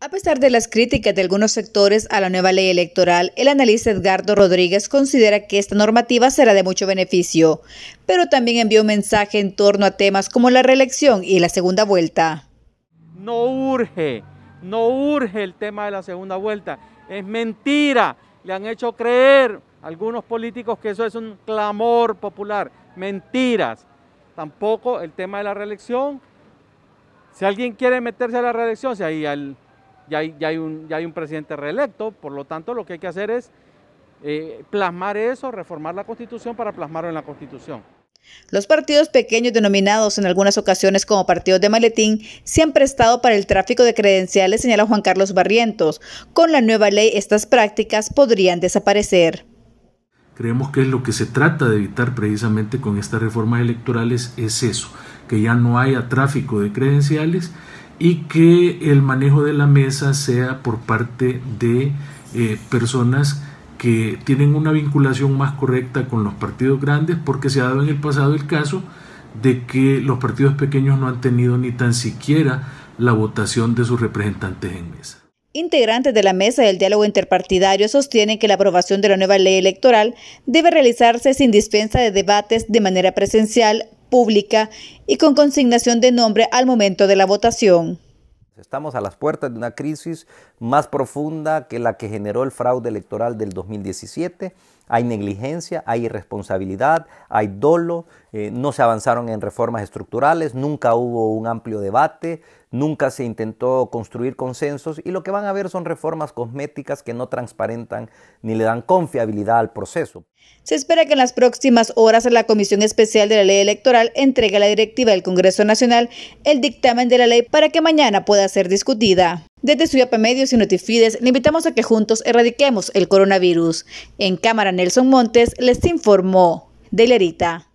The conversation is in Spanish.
A pesar de las críticas de algunos sectores a la nueva ley electoral, el analista Edgardo Rodríguez considera que esta normativa será de mucho beneficio, pero también envió un mensaje en torno a temas como la reelección y la segunda vuelta. No urge, no urge el tema de la segunda vuelta. Es mentira. Le han hecho creer algunos políticos que eso es un clamor popular. Mentiras. Tampoco el tema de la reelección. Si alguien quiere meterse a la reelección, si hay al ya hay, un, presidente reelecto, por lo tanto lo que hay que hacer es eh, plasmar eso, reformar la constitución para plasmarlo en la constitución. Los partidos pequeños, denominados en algunas ocasiones como partidos de maletín, se han prestado para el tráfico de credenciales, señala Juan Carlos Barrientos. Con la nueva ley, estas prácticas podrían desaparecer. Creemos que es lo que se trata de evitar precisamente con estas reformas electorales es eso, que ya no haya tráfico de credenciales y que el manejo de la mesa sea por parte de eh, personas que tienen una vinculación más correcta con los partidos grandes, porque se ha dado en el pasado el caso de que los partidos pequeños no han tenido ni tan siquiera la votación de sus representantes en mesa. Integrantes de la mesa del diálogo interpartidario sostienen que la aprobación de la nueva ley electoral debe realizarse sin dispensa de debates de manera presencial pública y con consignación de nombre al momento de la votación. Estamos a las puertas de una crisis más profunda que la que generó el fraude electoral del 2017. Hay negligencia, hay irresponsabilidad, hay dolo, eh, no se avanzaron en reformas estructurales, nunca hubo un amplio debate, nunca se intentó construir consensos y lo que van a ver son reformas cosméticas que no transparentan ni le dan confiabilidad al proceso. Se espera que en las próximas horas la Comisión Especial de la Ley Electoral entregue a la directiva del Congreso Nacional el dictamen de la ley para que mañana pueda ser discutida. Desde Suyapa Medios y Notifides le invitamos a que juntos erradiquemos el coronavirus. En cámara Nelson Montes les informó. De Lerita.